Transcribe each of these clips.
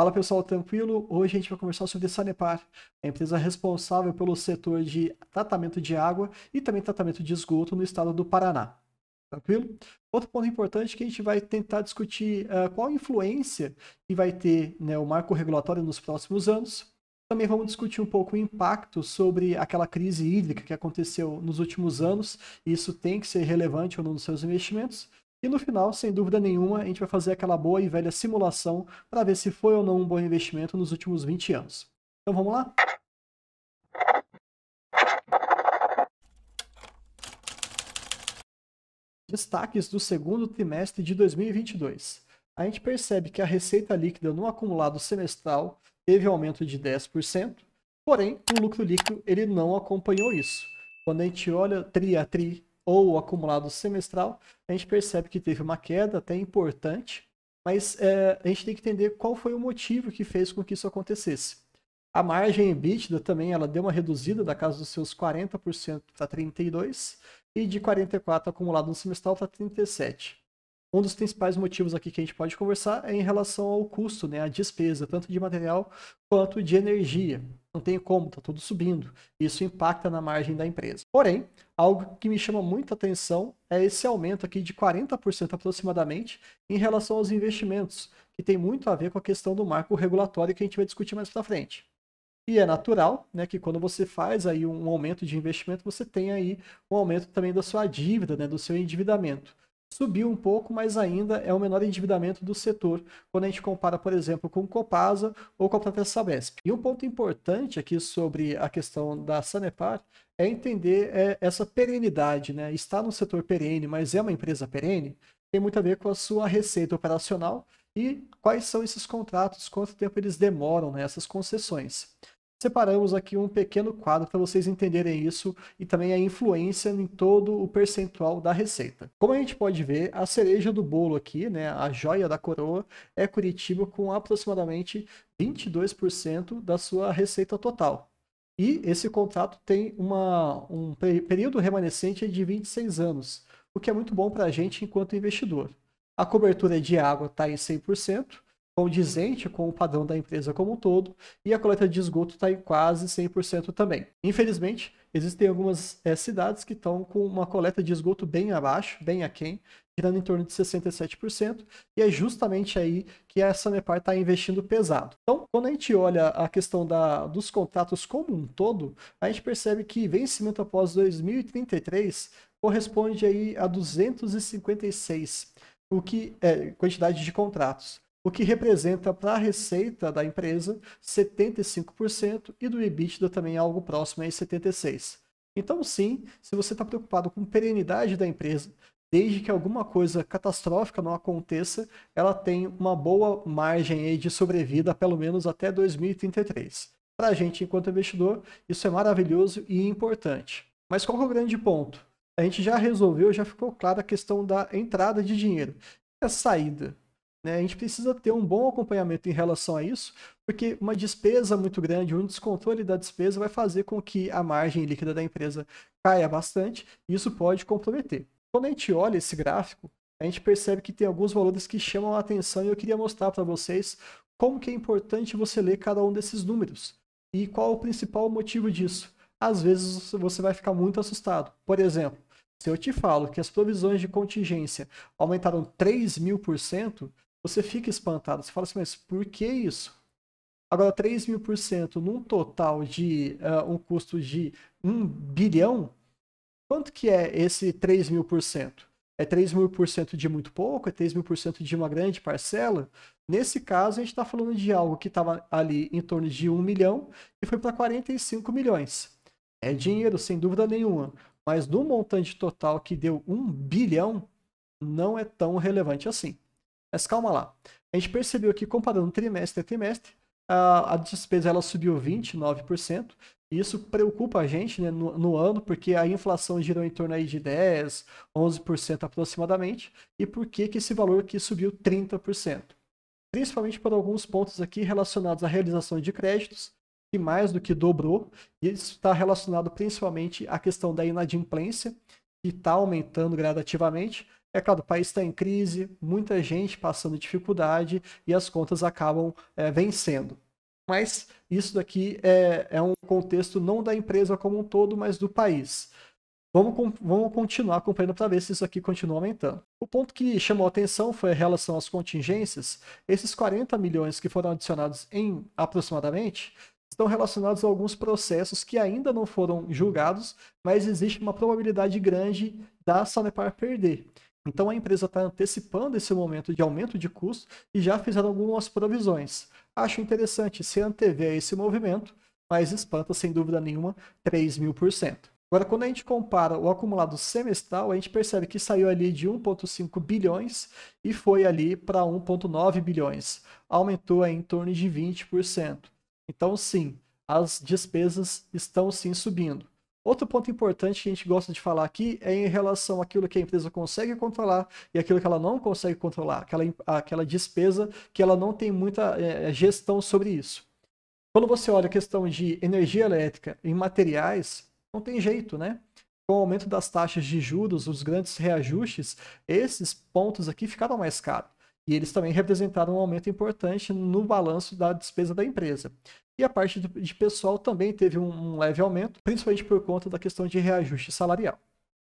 Fala pessoal, tranquilo? Hoje a gente vai conversar sobre Sanepar, a empresa responsável pelo setor de tratamento de água e também tratamento de esgoto no estado do Paraná. Tranquilo? Outro ponto importante é que a gente vai tentar discutir uh, qual a influência que vai ter né, o marco regulatório nos próximos anos. Também vamos discutir um pouco o impacto sobre aquela crise hídrica que aconteceu nos últimos anos. Isso tem que ser relevante ou não nos seus investimentos. E no final, sem dúvida nenhuma, a gente vai fazer aquela boa e velha simulação para ver se foi ou não um bom investimento nos últimos 20 anos. Então vamos lá? Destaques do segundo trimestre de 2022. A gente percebe que a receita líquida no acumulado semestral teve aumento de 10%, porém o lucro líquido ele não acompanhou isso. Quando a gente olha tri a tri, ou o acumulado semestral, a gente percebe que teve uma queda até importante, mas é, a gente tem que entender qual foi o motivo que fez com que isso acontecesse. A margem EBITDA também ela deu uma reduzida da casa dos seus 40% para 32% e de 44% acumulado no semestral para 37%. Um dos principais motivos aqui que a gente pode conversar é em relação ao custo, né, a despesa, tanto de material quanto de energia não tem como, está tudo subindo. Isso impacta na margem da empresa. Porém, algo que me chama muita atenção é esse aumento aqui de 40% aproximadamente em relação aos investimentos, que tem muito a ver com a questão do marco regulatório que a gente vai discutir mais para frente. E é natural né, que quando você faz aí um aumento de investimento, você tem aí um aumento também da sua dívida, né, do seu endividamento subiu um pouco, mas ainda é o menor endividamento do setor quando a gente compara, por exemplo, com Copasa ou com a própria Sabesp. E um ponto importante aqui sobre a questão da Sanepar é entender é, essa perenidade, né? Está no setor perene, mas é uma empresa perene, tem muito a ver com a sua receita operacional e quais são esses contratos, quanto tempo eles demoram nessas né? concessões. Separamos aqui um pequeno quadro para vocês entenderem isso e também a influência em todo o percentual da receita. Como a gente pode ver, a cereja do bolo aqui, né, a joia da coroa, é Curitiba com aproximadamente 22% da sua receita total. E esse contrato tem uma, um período remanescente de 26 anos, o que é muito bom para a gente enquanto investidor. A cobertura de água está em 100%, condizente com o padrão da empresa como um todo, e a coleta de esgoto está em quase 100% também. Infelizmente, existem algumas é, cidades que estão com uma coleta de esgoto bem abaixo, bem aquém, girando em torno de 67%, e é justamente aí que a Sanepar está investindo pesado. Então, quando a gente olha a questão da, dos contratos como um todo, a gente percebe que vencimento após 2033 corresponde aí a 256, o que é quantidade de contratos o que representa para a receita da empresa 75% e do EBITDA também algo próximo a 76%. Então, sim, se você está preocupado com perenidade da empresa, desde que alguma coisa catastrófica não aconteça, ela tem uma boa margem de sobrevida, pelo menos até 2033. Para a gente, enquanto investidor, isso é maravilhoso e importante. Mas qual é o grande ponto? A gente já resolveu, já ficou clara a questão da entrada de dinheiro. E a saída? Né? A gente precisa ter um bom acompanhamento em relação a isso, porque uma despesa muito grande, um descontrole da despesa vai fazer com que a margem líquida da empresa caia bastante e isso pode comprometer. Quando a gente olha esse gráfico, a gente percebe que tem alguns valores que chamam a atenção e eu queria mostrar para vocês como que é importante você ler cada um desses números e qual o principal motivo disso. Às vezes você vai ficar muito assustado. Por exemplo, se eu te falo que as provisões de contingência aumentaram 3 mil por cento, você fica espantado. Você fala assim, mas por que isso? Agora, 3 mil por cento num total de uh, um custo de 1 bilhão, quanto que é esse 3 mil por cento? É 3 mil por cento de muito pouco? É 3 mil por cento de uma grande parcela? Nesse caso, a gente está falando de algo que estava ali em torno de 1 milhão e foi para 45 milhões. É dinheiro, sem dúvida nenhuma. Mas no montante total que deu 1 bilhão, não é tão relevante assim. Mas calma lá. A gente percebeu que comparando trimestre a trimestre, a, a despesa ela subiu 29%. E isso preocupa a gente né, no, no, ano, porque a inflação girou em torno aí de 10%, 11% aproximadamente. E por que, que esse valor aqui subiu 30%? Principalmente por alguns pontos aqui relacionados à realização de créditos, que mais do que dobrou, e isso está relacionado principalmente à questão da inadimplência, que está aumentando gradativamente, é claro, o país está em crise, muita gente passando dificuldade e as contas acabam é, vencendo. Mas isso daqui é, é um contexto não da empresa como um todo, mas do país. Vamos, vamos continuar acompanhando para ver se isso aqui continua aumentando. O ponto que chamou atenção foi a relação às contingências. Esses 40 milhões que foram adicionados em aproximadamente estão relacionados a alguns processos que ainda não foram julgados, mas existe uma probabilidade grande da Sanepar perder. Então a empresa está antecipando esse momento de aumento de custo e já fizeram algumas provisões. Acho interessante se antever esse movimento, mas espanta sem dúvida nenhuma 3 mil por cento. Agora, quando a gente compara o acumulado semestral, a gente percebe que saiu ali de 1,5 bilhões e foi ali para 1,9 bilhões. Aumentou em torno de 20%. Então, sim, as despesas estão sim subindo. Outro ponto importante que a gente gosta de falar aqui é em relação àquilo que a empresa consegue controlar e aquilo que ela não consegue controlar, aquela, aquela despesa que ela não tem muita é, é, gestão sobre isso. Quando você olha a questão de energia elétrica e materiais, não tem jeito, né? Com o aumento das taxas de juros, os grandes reajustes, esses pontos aqui ficaram mais caros. E eles também representaram um aumento importante no balanço da despesa da empresa. E a parte de pessoal também teve um leve aumento, principalmente por conta da questão de reajuste salarial.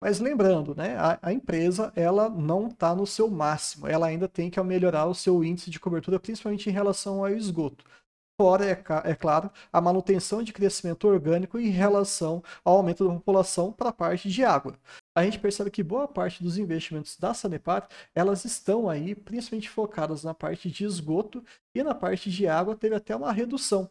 Mas lembrando, né, a, a empresa ela não está no seu máximo, ela ainda tem que melhorar o seu índice de cobertura, principalmente em relação ao esgoto. Fora, é, é claro, a manutenção de crescimento orgânico em relação ao aumento da população para a parte de água a gente percebe que boa parte dos investimentos da Sanepar, elas estão aí principalmente focadas na parte de esgoto e na parte de água teve até uma redução,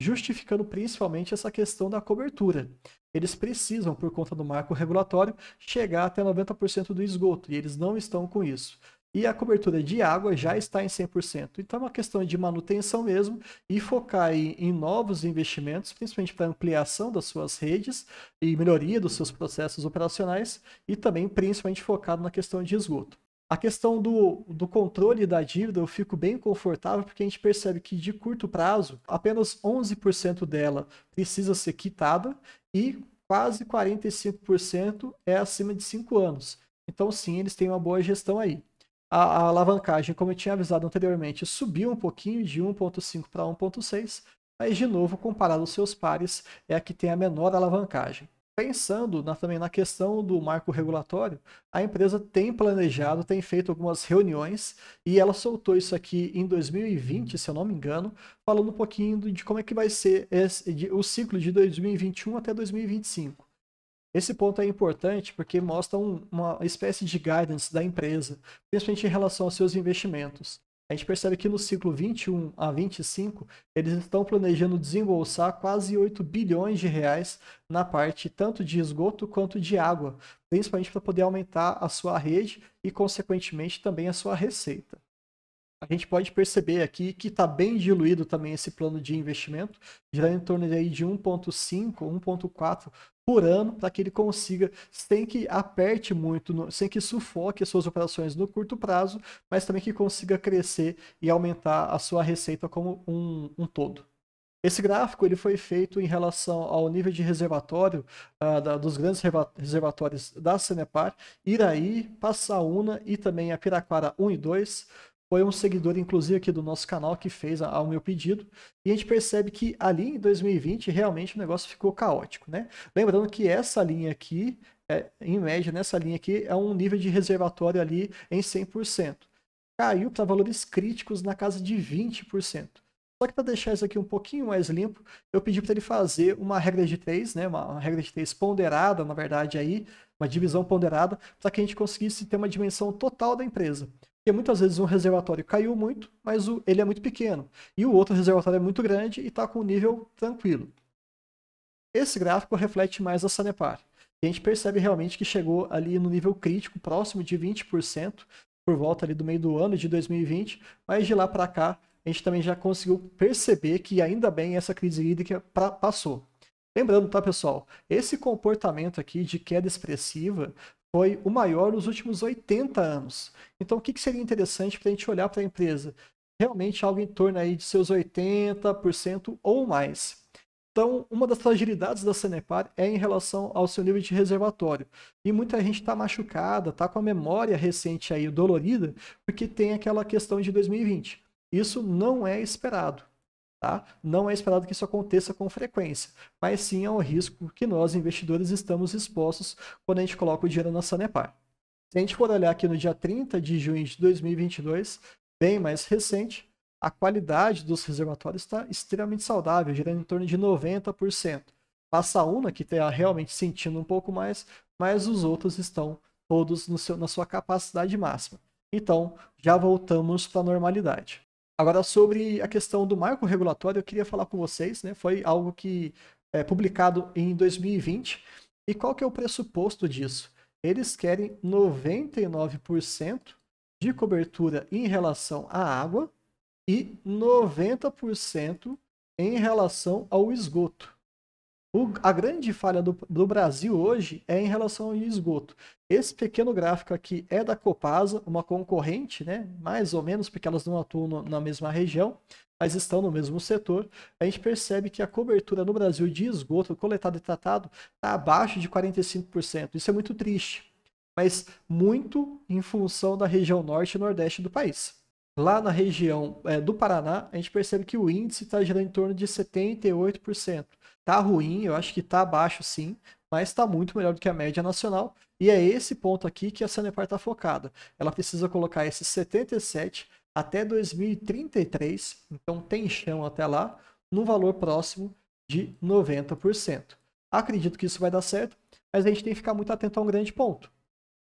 justificando principalmente essa questão da cobertura. Eles precisam, por conta do marco regulatório, chegar até 90% do esgoto e eles não estão com isso e a cobertura de água já está em 100%. Então é uma questão de manutenção mesmo e focar em, em novos investimentos, principalmente para ampliação das suas redes e melhoria dos seus processos operacionais e também principalmente focado na questão de esgoto. A questão do, do controle da dívida eu fico bem confortável porque a gente percebe que de curto prazo apenas 11% dela precisa ser quitada e quase 45% é acima de 5 anos. Então sim, eles têm uma boa gestão aí a, a alavancagem, como eu tinha avisado anteriormente, subiu um pouquinho de 1.5 para 1.6, mas de novo, comparado aos seus pares, é a que tem a menor alavancagem. Pensando na, também na questão do marco regulatório, a empresa tem planejado, tem feito algumas reuniões e ela soltou isso aqui em 2020, uhum. se eu não me engano, falando um pouquinho de como é que vai ser esse, de, o ciclo de 2021 até 2025. Esse ponto é importante porque mostra um, uma espécie de guidance da empresa, principalmente em relação aos seus investimentos. A gente percebe que no ciclo 21 a 25, eles estão planejando desembolsar quase 8 bilhões de reais na parte tanto de esgoto quanto de água, principalmente para poder aumentar a sua rede e, consequentemente, também a sua receita. A gente pode perceber aqui que está bem diluído também esse plano de investimento, já em torno de 1,5, 1,4 por ano para que ele consiga, sem que aperte muito, no, sem que sufoque as suas operações no curto prazo, mas também que consiga crescer e aumentar a sua receita como um, um todo. Esse gráfico ele foi feito em relação ao nível de reservatório uh, da, dos grandes reservatórios da Cenepar, Iraí, Passaúna e também a Piraquara 1 e 2 foi um seguidor, inclusive, aqui do nosso canal que fez o meu pedido. E a gente percebe que ali em 2020 realmente o negócio ficou caótico, né? Lembrando que essa linha aqui, é, em média, nessa né, linha aqui, é um nível de reservatório ali em 100%. Caiu para valores críticos na casa de 20%. Só que para deixar isso aqui um pouquinho mais limpo, eu pedi para ele fazer uma regra de três, né? uma regra de três ponderada, na verdade, aí, uma divisão ponderada, para que a gente conseguisse ter uma dimensão total da empresa. Porque muitas vezes um reservatório caiu muito, mas o, ele é muito pequeno. E o outro reservatório é muito grande e está com um nível tranquilo. Esse gráfico reflete mais a Sanepar. E a gente percebe realmente que chegou ali no nível crítico, próximo de 20%, por volta ali do meio do ano de 2020, mas de lá para cá a gente também já conseguiu perceber que ainda bem essa crise hídrica pra, passou. Lembrando, tá, pessoal? Esse comportamento aqui de queda expressiva foi o maior nos últimos 80 anos. Então, o que, que seria interessante para a gente olhar para a empresa? Realmente algo em torno aí de seus 80% ou mais. Então, uma das fragilidades da Sanepar é em relação ao seu nível de reservatório. E muita gente está machucada, está com a memória recente aí dolorida, porque tem aquela questão de 2020. Isso não é esperado. Tá? Não é esperado que isso aconteça com frequência, mas sim é um risco que nós, investidores, estamos expostos quando a gente coloca o dinheiro na Sanepar. Se a gente for olhar aqui no dia 30 de junho de 2022, bem mais recente, a qualidade dos reservatórios está extremamente saudável, gerando em torno de 90%. Passa uma que está realmente sentindo um pouco mais, mas os outros estão todos seu, na sua capacidade máxima. Então, já voltamos para a normalidade. Agora, sobre a questão do marco regulatório, eu queria falar com vocês, né? Foi algo que é publicado em 2020. E qual que é o pressuposto disso? Eles querem 99% de cobertura em relação à água e 90% em relação ao esgoto. O, a grande falha do, do, Brasil hoje é em relação ao esgoto. Esse pequeno gráfico aqui é da Copasa, uma concorrente, né? mais ou menos, porque elas não atuam no, na mesma região, mas estão no mesmo setor. A gente percebe que a cobertura no Brasil de esgoto coletado e tratado está abaixo de 45%. Isso é muito triste, mas muito em função da região norte e nordeste do país. Lá na região é, do Paraná, a gente percebe que o índice está girando em torno de 78% tá ruim, eu acho que tá abaixo sim, mas está muito melhor do que a média nacional. E é esse ponto aqui que a Sanepar está focada. Ela precisa colocar esses 77 até 2033, então tem chão até lá, no valor próximo de 90%. Acredito que isso vai dar certo, mas a gente tem que ficar muito atento a um grande ponto.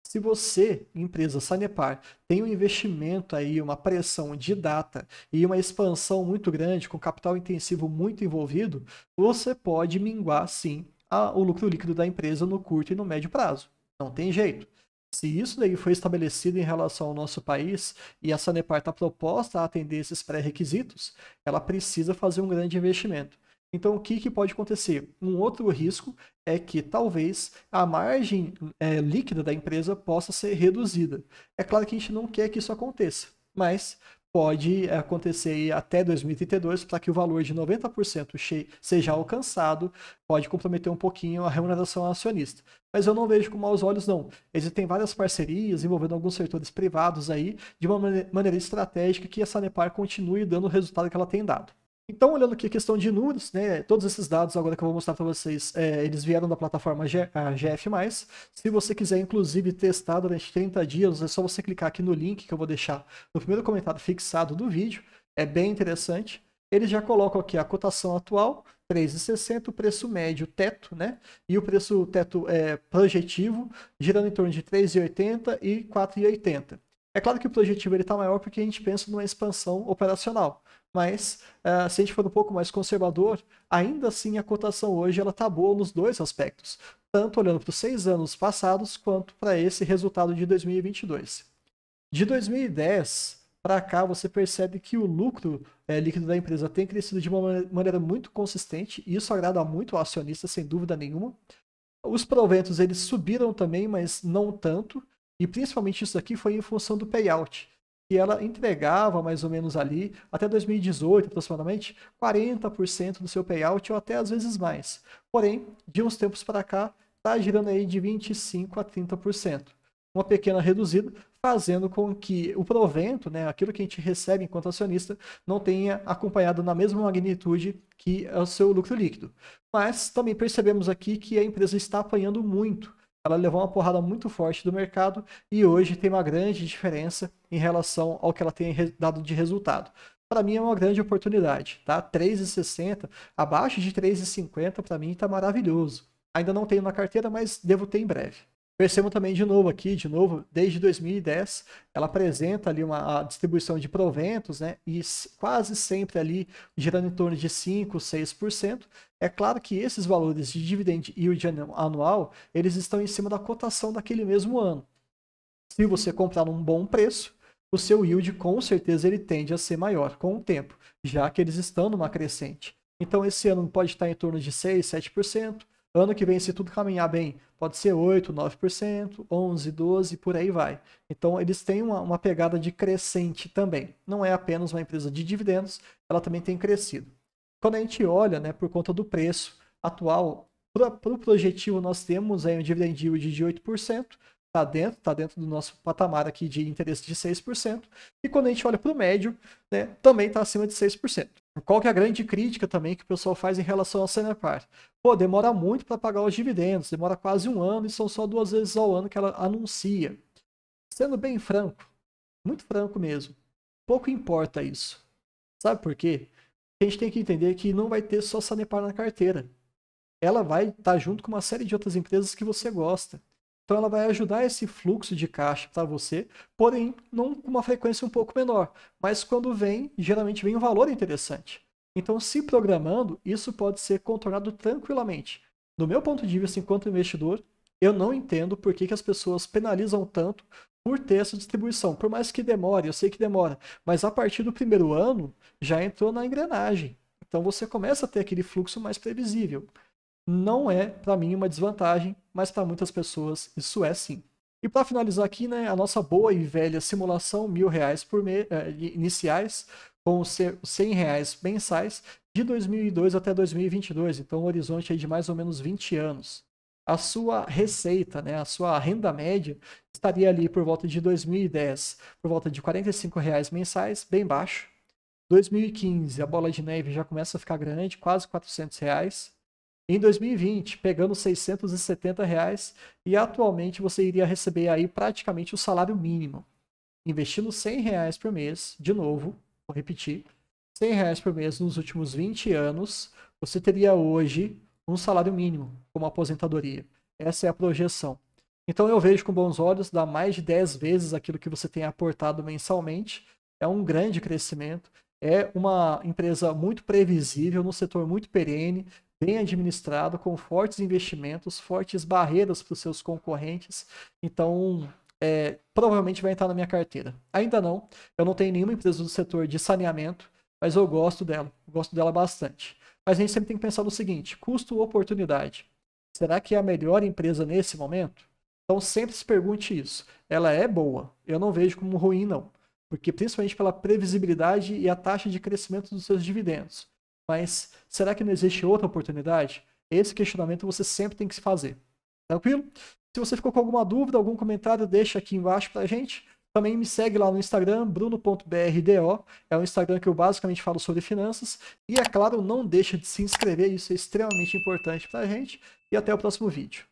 Se você, empresa Sanepar, tem um investimento aí, uma pressão de data e uma expansão muito grande, com capital intensivo muito envolvido, você pode minguar sim a, o lucro líquido da empresa no curto e no médio prazo. Não tem jeito. Se isso daí foi estabelecido em relação ao nosso país e a Sanepar está proposta a atender esses pré-requisitos, ela precisa fazer um grande investimento. Então, o que, que pode acontecer? Um outro risco é que talvez a margem é, líquida da empresa possa ser reduzida. É claro que a gente não quer que isso aconteça, mas pode é, acontecer até 2032 para que o valor de 90% seja alcançado, pode comprometer um pouquinho a remuneração acionista. Mas eu não vejo com maus olhos, não. Existem várias parcerias envolvendo alguns setores privados aí, de uma maneira estratégica que a Sanepar continue dando o resultado que ela tem dado. Então, olhando aqui a questão de números, né, todos esses dados agora que eu vou mostrar para vocês, é, eles vieram da plataforma G, a GF+. Se você quiser, inclusive, testar durante 30 dias, é só você clicar aqui no link que eu vou deixar no primeiro comentário fixado do vídeo. É bem interessante. Eles já colocam aqui a cotação atual, 3,60, o preço médio teto, né? E o preço teto é, projetivo, girando em torno de 3,80 e 4,80. É claro que o projetivo está maior porque a gente pensa numa expansão operacional mas uh, se a gente for um pouco mais conservador, ainda assim a cotação hoje ela está boa nos dois aspectos, tanto olhando para os seis anos passados quanto para esse resultado de 2022. De 2010 para cá, você percebe que o lucro é, líquido da empresa tem crescido de uma maneira muito consistente, e isso agrada muito ao acionista, sem dúvida nenhuma. Os proventos eles subiram também, mas não tanto, e principalmente isso aqui foi em função do payout e ela entregava mais ou menos ali, até 2018 aproximadamente, 40% do seu payout ou até às vezes mais. Porém, de uns tempos para cá, está girando aí de 25% a 30%. Uma pequena reduzida, fazendo com que o provento, né, aquilo que a gente recebe enquanto acionista, não tenha acompanhado na mesma magnitude que o seu lucro líquido. Mas também percebemos aqui que a empresa está apanhando muito ela levou uma porrada muito forte do mercado e hoje tem uma grande diferença em relação ao que ela tem dado de resultado. Para mim é uma grande oportunidade, tá? 3,60 abaixo de 3,50 para mim está maravilhoso. Ainda não tenho na carteira, mas devo ter em breve. Percebam também de novo aqui, de novo, desde 2010, ela apresenta ali uma distribuição de proventos, né? E quase sempre ali girando em torno de 5, 6%. É claro que esses valores de dividend yield anual, eles estão em cima da cotação daquele mesmo ano. Se você comprar num bom preço, o seu yield com certeza ele tende a ser maior com o tempo, já que eles estão numa crescente. Então esse ano pode estar em torno de 6, 7%, Ano que vem, se tudo caminhar bem, pode ser 8%, 9%, 11%, 12%, por aí vai. Então, eles têm uma, uma pegada de crescente também. Não é apenas uma empresa de dividendos, ela também tem crescido. Quando a gente olha, né, por conta do preço atual, para o pro projetivo nós temos aí um dividend yield de 8%, está dentro, tá dentro do nosso patamar aqui de interesse de 6%, e quando a gente olha para o médio, né, também está acima de 6%. Qual que é a grande crítica também que o pessoal faz em relação ao Senepar? Pô, demora muito para pagar os dividendos, demora quase um ano e são só duas vezes ao ano que ela anuncia. Sendo bem franco, muito franco mesmo, pouco importa isso. Sabe por quê? A gente tem que entender que não vai ter só Sanepar na carteira. Ela vai estar tá junto com uma série de outras empresas que você gosta. Então ela vai ajudar esse fluxo de caixa para você, porém não com uma frequência um pouco menor. Mas quando vem, geralmente vem um valor interessante. Então, se programando, isso pode ser contornado tranquilamente. Do meu ponto de vista, enquanto investidor, eu não entendo por que, que as pessoas penalizam tanto por ter essa distribuição. Por mais que demore, eu sei que demora, mas a partir do primeiro ano já entrou na engrenagem. Então você começa a ter aquele fluxo mais previsível não é para mim uma desvantagem, mas para muitas pessoas isso é sim. E para finalizar aqui, né, a nossa boa e velha simulação, mil reais por mês, eh, iniciais, com 100 reais mensais, de 2002 até 2022, então um horizonte de mais ou menos 20 anos. A sua receita, né, a sua renda média, estaria ali por volta de 2010, por volta de 45 reais mensais, bem baixo. 2015, a bola de neve já começa a ficar grande, quase 400 reais. Em 2020, pegando 670 reais e atualmente você iria receber aí praticamente o salário mínimo. Investindo 100 reais por mês, de novo, vou repetir, 100 reais por mês nos últimos 20 anos, você teria hoje um salário mínimo como aposentadoria. Essa é a projeção. Então eu vejo com bons olhos, dá mais de 10 vezes aquilo que você tem aportado mensalmente. É um grande crescimento. É uma empresa muito previsível, num setor muito perene, bem administrado, com fortes investimentos, fortes barreiras para os seus concorrentes. Então, é, provavelmente vai entrar na minha carteira. Ainda não, eu não tenho nenhuma empresa do setor de saneamento, mas eu gosto dela, gosto dela bastante. Mas a gente sempre tem que pensar no seguinte: custo-oportunidade. Será que é a melhor empresa nesse momento? Então sempre se pergunte isso. Ela é boa, eu não vejo como ruim, não. Porque principalmente pela previsibilidade e a taxa de crescimento dos seus dividendos. Mas será que não existe outra oportunidade? Esse questionamento você sempre tem que se fazer. Tranquilo? Se você ficou com alguma dúvida, algum comentário, deixa aqui embaixo pra gente. Também me segue lá no Instagram, bruno.brdo. É um Instagram que eu basicamente falo sobre finanças. E é claro, não deixa de se inscrever, isso é extremamente importante pra gente. E até o próximo vídeo.